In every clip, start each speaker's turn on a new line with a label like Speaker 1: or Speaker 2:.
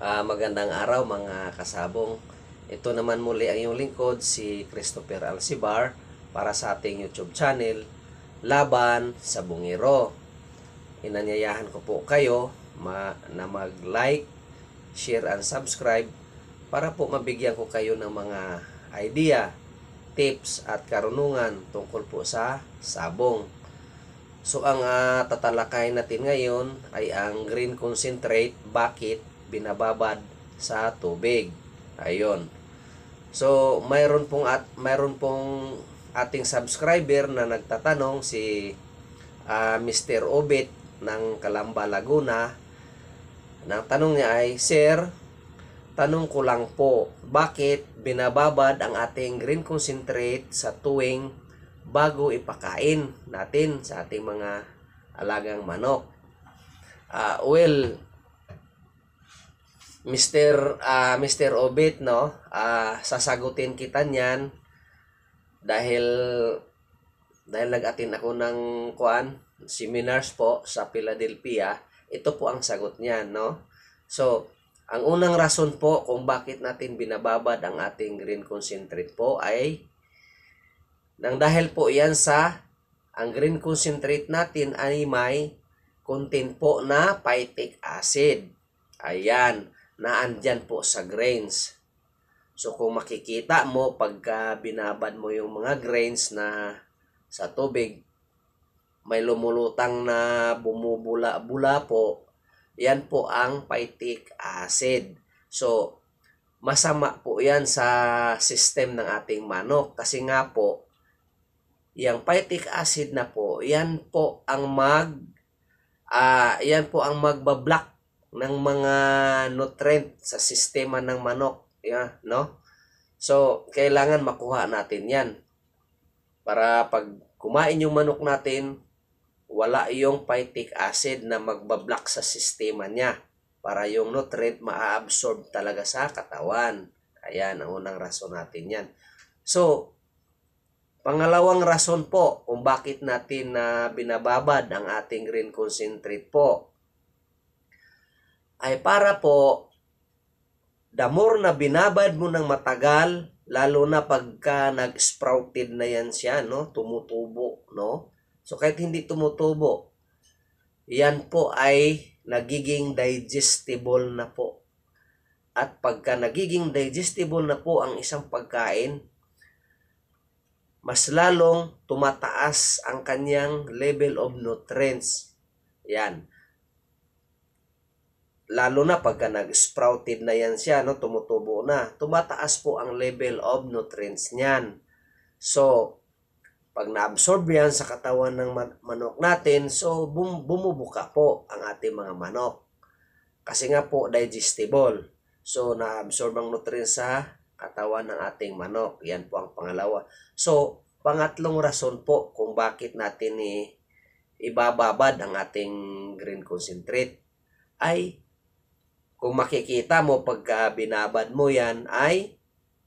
Speaker 1: Uh, magandang araw mga kasabong. Ito naman muli ang iyong lingkod, si Christopher Alcibar para sa ating YouTube channel, Laban sa Bungiro. Inanyayahan ko po kayo ma na mag-like, share, and subscribe para po mabigyan ko kayo ng mga idea, tips, at karunungan tungkol po sa sabong. So ang uh, ah, tatalakay natin ngayon ay ang green concentrate. Bakit binababad sa tubig. Ayun. So, mayroon pong at mayroon pong ating subscriber na nagtatanong si uh, ah, Mr. Obit ng Kalamba Laguna. Ang tanong niya ay, Sir, tanong ko lang po, bakit binababad ang ating green concentrate sa tuwing bago ipakain natin sa ating mga alagang manok? Uh, well, Mr. Uh, Mr. Obit, no? Uh, sasagutin kita niyan dahil dahil nag-attend ako ng kuan seminars po sa Philadelphia. Ito po ang sagot niyan, no? So, ang unang rason po kung bakit natin binababad ang ating green concentrate po ay nang dahil po yan sa ang green concentrate natin ay may content po na phytic acid. Ayan na andyan po sa grains. So kung makikita mo pagka binabad mo yung mga grains na sa tubig, may lumulutang na bumubula-bula po, yan po ang phytic acid. So, masama po yan sa system ng ating manok kasi nga po, yung phytic acid na po, yan po ang mag, uh, yan po ang magbablock ng mga nutrient sa sistema ng manok, yeah, no? So, kailangan makuha natin 'yan para pag kumain yung manok natin, wala yung phytic acid na magbablock sa sistema niya para yung nutrient maaabsorb talaga sa katawan. Ayan, ang unang rason natin 'yan. So, pangalawang rason po kung bakit natin na uh, binababad ang ating green concentrate po ay para po the more na binabad mo ng matagal, lalo na pagka nag-sprouted na yan siya, no? Tumutubo, no? So, kahit hindi tumutubo, yan po ay nagiging digestible na po. At pagka nagiging digestible na po ang isang pagkain, mas lalong tumataas ang kanyang level of nutrients. Yan lalo na pagka nag-sprouted na yan siya, no, tumutubo na, tumataas po ang level of nutrients niyan. So, pag na-absorb yan sa katawan ng manok natin, so bum- bumubuka po ang ating mga manok. Kasi nga po, digestible. So, na-absorb ang nutrients sa katawan ng ating manok. Yan po ang pangalawa. So, pangatlong rason po kung bakit natin i- ibababad ang ating green concentrate ay kung makikita mo pagka ah, binabad mo yan ay,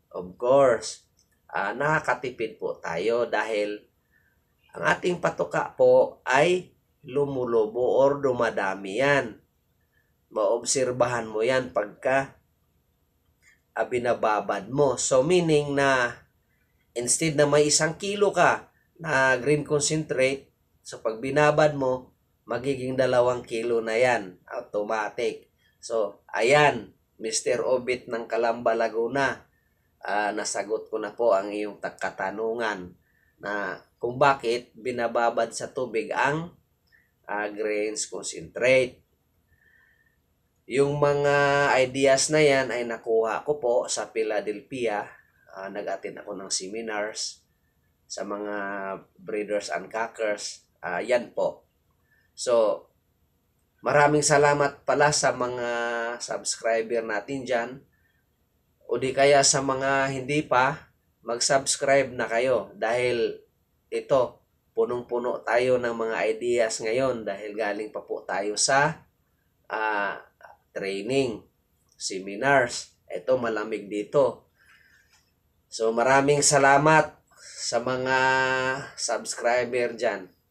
Speaker 1: of course, uh, nakakatipid po tayo dahil ang ating patuka po ay lumulubo or dumadami yan. Maobserbahan mo yan pagka uh, binababad mo. So meaning na instead na may isang kilo ka na green concentrate, so pag binabad mo, magiging dalawang kilo na yan, automatic. So, ayan, Mr. Obit ng Kalamba, Laguna, uh, nasagot ko na po ang iyong katanungan na kung bakit binababad sa tubig ang uh, grains concentrate. Yung mga ideas na yan ay nakuha ko po sa Philadelphia. Uh, nag-attend ako ng seminars sa mga breeders and cockers. Uh, ah, yan po. So, Maraming salamat pala sa mga subscriber natin dyan. O di kaya sa mga hindi pa, mag-subscribe na kayo dahil ito, punong-puno tayo ng mga ideas ngayon dahil galing pa po tayo sa uh, training, seminars. Ito, malamig dito. So, maraming salamat sa mga subscriber dyan.